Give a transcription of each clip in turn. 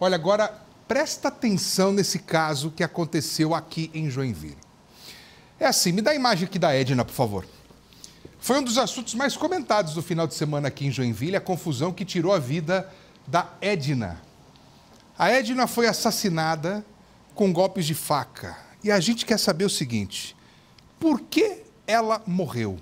Olha, agora presta atenção nesse caso que aconteceu aqui em Joinville. É assim, me dá a imagem aqui da Edna, por favor. Foi um dos assuntos mais comentados do final de semana aqui em Joinville, a confusão que tirou a vida da Edna. A Edna foi assassinada com golpes de faca. E a gente quer saber o seguinte: por que ela morreu?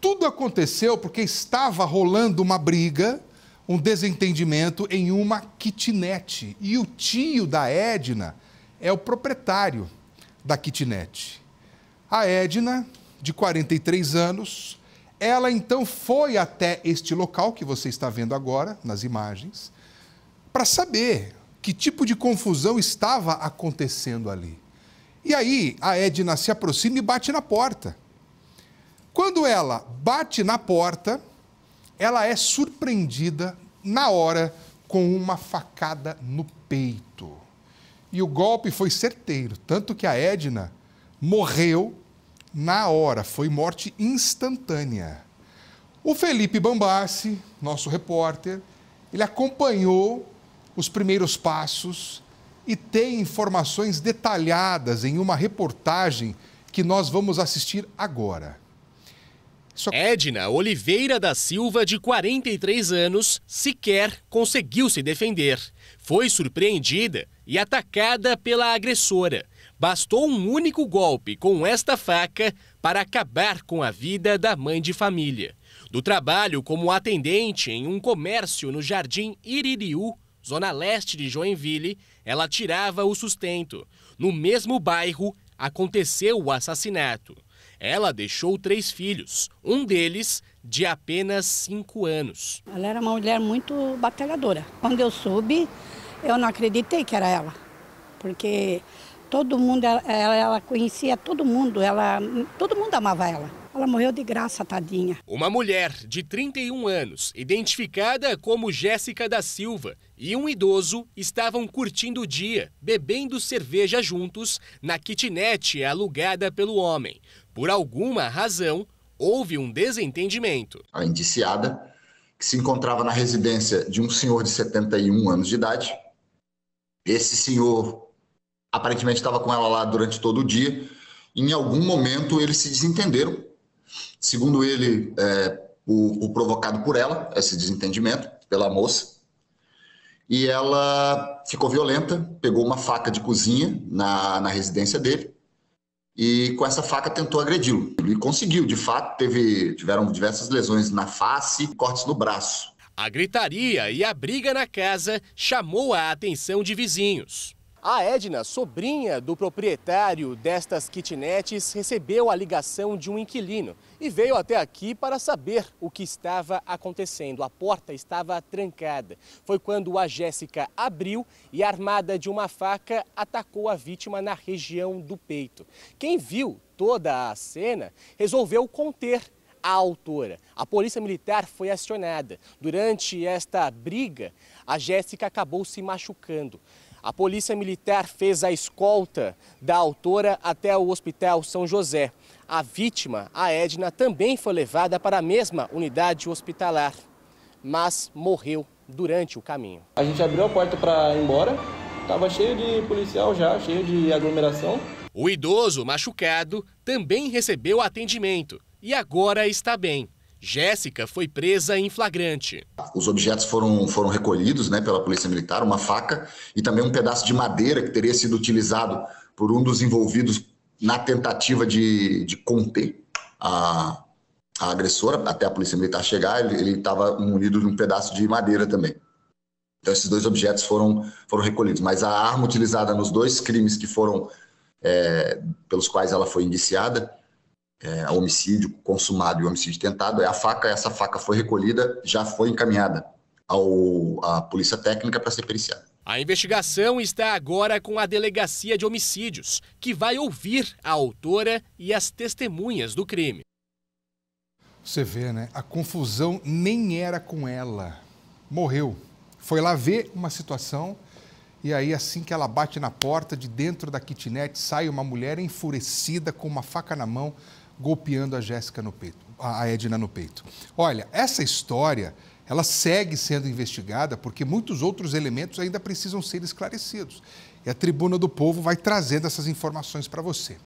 Tudo aconteceu porque estava rolando uma briga um desentendimento em uma kitnet. E o tio da Edna é o proprietário da kitnet. A Edna, de 43 anos, ela então foi até este local que você está vendo agora nas imagens para saber que tipo de confusão estava acontecendo ali. E aí a Edna se aproxima e bate na porta. Quando ela bate na porta, ela é surpreendida na hora com uma facada no peito. E o golpe foi certeiro, tanto que a Edna morreu na hora, foi morte instantânea. O Felipe Bambassi, nosso repórter, ele acompanhou os primeiros passos e tem informações detalhadas em uma reportagem que nós vamos assistir agora. Só... Edna Oliveira da Silva, de 43 anos, sequer conseguiu se defender. Foi surpreendida e atacada pela agressora. Bastou um único golpe com esta faca para acabar com a vida da mãe de família. Do trabalho como atendente em um comércio no Jardim Iririú, zona leste de Joinville, ela tirava o sustento. No mesmo bairro aconteceu o assassinato. Ela deixou três filhos, um deles de apenas cinco anos. Ela era uma mulher muito batalhadora. Quando eu soube, eu não acreditei que era ela, porque todo mundo, ela, ela conhecia todo mundo, ela, todo mundo amava ela. Ela morreu de graça, tadinha. Uma mulher de 31 anos, identificada como Jéssica da Silva, e um idoso estavam curtindo o dia, bebendo cerveja juntos na kitnet alugada pelo homem. Por alguma razão, houve um desentendimento. A indiciada, que se encontrava na residência de um senhor de 71 anos de idade, esse senhor aparentemente estava com ela lá durante todo o dia. Em algum momento eles se desentenderam Segundo ele, é, o, o provocado por ela, esse desentendimento, pela moça. E ela ficou violenta, pegou uma faca de cozinha na, na residência dele e com essa faca tentou agredi-lo. E conseguiu, de fato, teve, tiveram diversas lesões na face e cortes no braço. A gritaria e a briga na casa chamou a atenção de vizinhos. A Edna, sobrinha do proprietário destas kitnets, recebeu a ligação de um inquilino e veio até aqui para saber o que estava acontecendo. A porta estava trancada. Foi quando a Jéssica abriu e, armada de uma faca, atacou a vítima na região do peito. Quem viu toda a cena resolveu conter a autora. A polícia militar foi acionada. Durante esta briga, a Jéssica acabou se machucando. A polícia militar fez a escolta da autora até o Hospital São José. A vítima, a Edna, também foi levada para a mesma unidade hospitalar, mas morreu durante o caminho. A gente abriu a porta para ir embora, estava cheio de policial já, cheio de aglomeração. O idoso machucado também recebeu atendimento e agora está bem. Jéssica foi presa em flagrante. Os objetos foram, foram recolhidos né, pela Polícia Militar, uma faca e também um pedaço de madeira que teria sido utilizado por um dos envolvidos na tentativa de, de conter a, a agressora, até a Polícia Militar chegar, ele estava munido de um pedaço de madeira também. Então, esses dois objetos foram, foram recolhidos, mas a arma utilizada nos dois crimes que foram, é, pelos quais ela foi indiciada, é, homicídio consumado e homicídio tentado, é a faca, essa faca foi recolhida, já foi encaminhada ao, à polícia técnica para ser periciada. A investigação está agora com a Delegacia de Homicídios, que vai ouvir a autora e as testemunhas do crime. Você vê, né? A confusão nem era com ela. Morreu. Foi lá ver uma situação e aí, assim que ela bate na porta, de dentro da kitnet sai uma mulher enfurecida com uma faca na mão golpeando a Jéssica no peito, a Edna no peito. Olha, essa história ela segue sendo investigada porque muitos outros elementos ainda precisam ser esclarecidos. E a Tribuna do Povo vai trazendo essas informações para você.